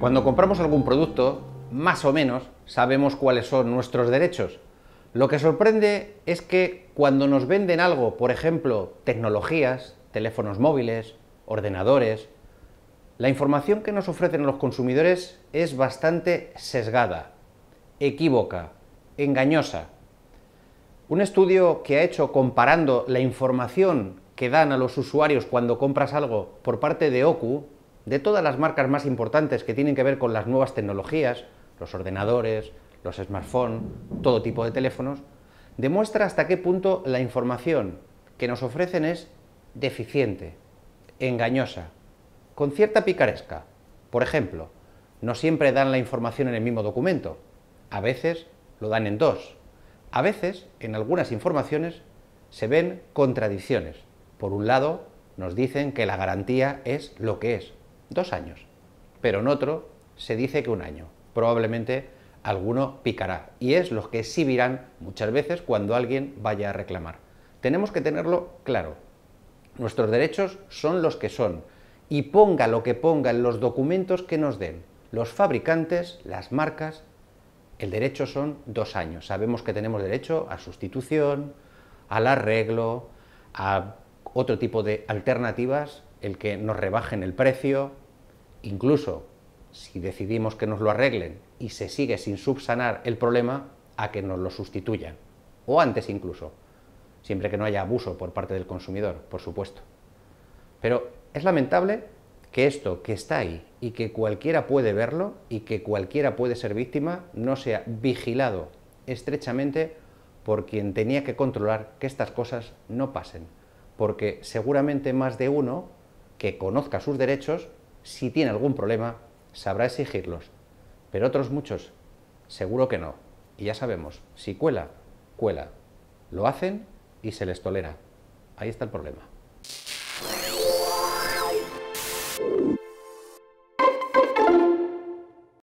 Cuando compramos algún producto, más o menos sabemos cuáles son nuestros derechos. Lo que sorprende es que cuando nos venden algo, por ejemplo, tecnologías, teléfonos móviles, ordenadores, la información que nos ofrecen los consumidores es bastante sesgada, equívoca, engañosa. Un estudio que ha hecho comparando la información que dan a los usuarios cuando compras algo por parte de Ocu, de todas las marcas más importantes que tienen que ver con las nuevas tecnologías, los ordenadores, los smartphones, todo tipo de teléfonos, demuestra hasta qué punto la información que nos ofrecen es deficiente, engañosa, con cierta picaresca. Por ejemplo, no siempre dan la información en el mismo documento, a veces lo dan en dos, a veces en algunas informaciones se ven contradicciones. Por un lado, nos dicen que la garantía es lo que es, dos años, pero en otro se dice que un año. Probablemente alguno picará y es lo que exhibirán muchas veces cuando alguien vaya a reclamar. Tenemos que tenerlo claro. Nuestros derechos son los que son y ponga lo que ponga en los documentos que nos den los fabricantes, las marcas, el derecho son dos años. Sabemos que tenemos derecho a sustitución, al arreglo, a otro tipo de alternativas, el que nos rebajen el precio, incluso si decidimos que nos lo arreglen y se sigue sin subsanar el problema, a que nos lo sustituyan, o antes incluso, siempre que no haya abuso por parte del consumidor, por supuesto. Pero es lamentable que esto que está ahí y que cualquiera puede verlo y que cualquiera puede ser víctima no sea vigilado estrechamente por quien tenía que controlar que estas cosas no pasen porque seguramente más de uno que conozca sus derechos, si tiene algún problema, sabrá exigirlos, pero otros muchos seguro que no. Y ya sabemos, si cuela, cuela. Lo hacen y se les tolera. Ahí está el problema.